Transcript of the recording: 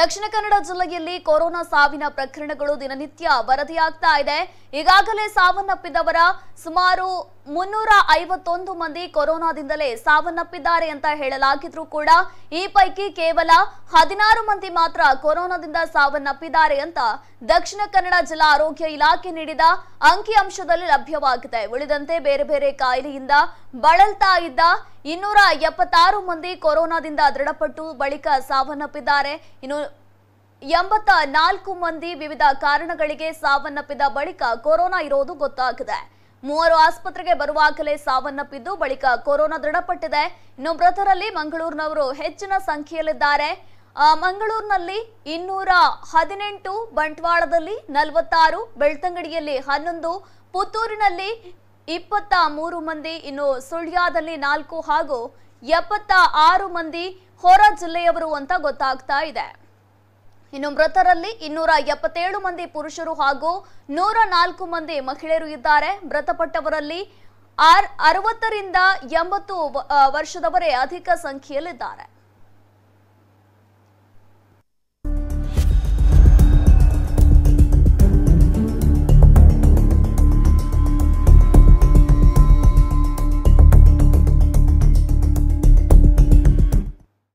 ದಕ್ಷಿಣ ಕನ್ನಡ ಜಿಲ್ಲೆಯಲ್ಲಿ ಕೊರೋನಾ ಸಾವಿನ ಪ್ರಕರಣಗಳು ದಿನನಿತ್ಯ ವರದಿಯಾಗ್ತಾ ಇದೆ ಈಗಾಗಲೇ ಸಾವನ್ನಪ್ಪಿದವರ ಸುಮಾರು ಮುನ್ನೂರ ಐವತ್ತೊಂದು ಮಂದಿ ಕೊರೋನಾದಿಂದಲೇ ಸಾವನ್ನಪ್ಪಿದ್ದಾರೆ ಅಂತ ಹೇಳಲಾಗಿದ್ರೂ ಕೂಡ ಈ ಪೈಕಿ ಕೇವಲ ಹದಿನಾರು ಮಂದಿ ಮಾತ್ರ ಕೊರೋನಾದಿಂದ ಸಾವನ್ನಪ್ಪಿದ್ದಾರೆ ಅಂತ ದಕ್ಷಿಣ ಕನ್ನಡ ಜಿಲ್ಲಾ ಆರೋಗ್ಯ ಇಲಾಖೆ ನೀಡಿದ ಅಂಕಿಅಂಶದಲ್ಲಿ ಲಭ್ಯವಾಗಿದೆ ಉಳಿದಂತೆ ಬೇರೆ ಬೇರೆ ಕಾಯಿಲೆಯಿಂದ ಬಳಲ್ತಾ ಇದ್ದ ಇನ್ನೂರ ಎಪ್ಪತ್ತಾರು ಮಂದಿ ಕೊರೋನಾದಿಂದ ದೃಢಪಟ್ಟು ಬಳಿಕ ಸಾವನ್ನಪ್ಪಿದ್ದಾರೆ ಇನ್ನು ಎಂಬತ್ತ ನಾಲ್ಕು ಮಂದಿ ವಿವಿಧ ಕಾರಣಗಳಿಗೆ ಸಾವನ್ನಪ್ಪಿದ ಬಳಿಕ ಕೊರೋನಾ ಇರೋದು ಗೊತ್ತಾಗಿದೆ ಮೂವರು ಆಸ್ಪತ್ರೆಗೆ ಬರುವಾಗಲೇ ಸಾವನ್ನಪ್ಪಿದ್ದು ಬಳಿಕ ಕೊರೋನಾ ದೃಢಪಟ್ಟಿದೆ ಇನ್ನು ಮೃತರಲ್ಲಿ ಮಂಗಳೂರಿನವರು ಹೆಚ್ಚಿನ ಸಂಖ್ಯೆಯಲ್ಲಿದ್ದಾರೆ ಮಂಗಳೂರಿನಲ್ಲಿ ಇನ್ನೂರ ಹದಿನೆಂಟು ಬಂಟ್ವಾಳದಲ್ಲಿ ನಲವತ್ತಾರು ಬೆಳ್ತಂಗಡಿಯಲ್ಲಿ ಹನ್ನೊಂದು ಪುತ್ತೂರಿನಲ್ಲಿ ಇಪ್ಪತ್ತ ಮೂರು ಮಂದಿ ಇನ್ನು ಸುಳ್ಯಾದಲ್ಲಿ ನಾಲ್ಕು ಹಾಗೂ ಎಪ್ಪತ್ತ ಆರು ಮಂದಿ ಹೊರ ಜಿಲ್ಲೆಯವರು ಅಂತ ಗೊತ್ತಾಗ್ತಾ ಇದೆ ಇನ್ನು ಮೃತರಲ್ಲಿ ಇನ್ನೂರ ಎಪ್ಪತ್ತೇಳು ಮಂದಿ ಪುರುಷರು ಹಾಗೂ ನೂರ ನಾಲ್ಕು ಮಂದಿ ಮಹಿಳೆಯರು ಇದ್ದಾರೆ ಮೃತಪಟ್ಟವರಲ್ಲಿ ಆರ್ ಅರವತ್ತರಿಂದ ಎಂಬತ್ತು ವರ್ಷದವರೇ ಅಧಿಕ ಸಂಖ್ಯೆಯಲ್ಲಿದ್ದಾರೆ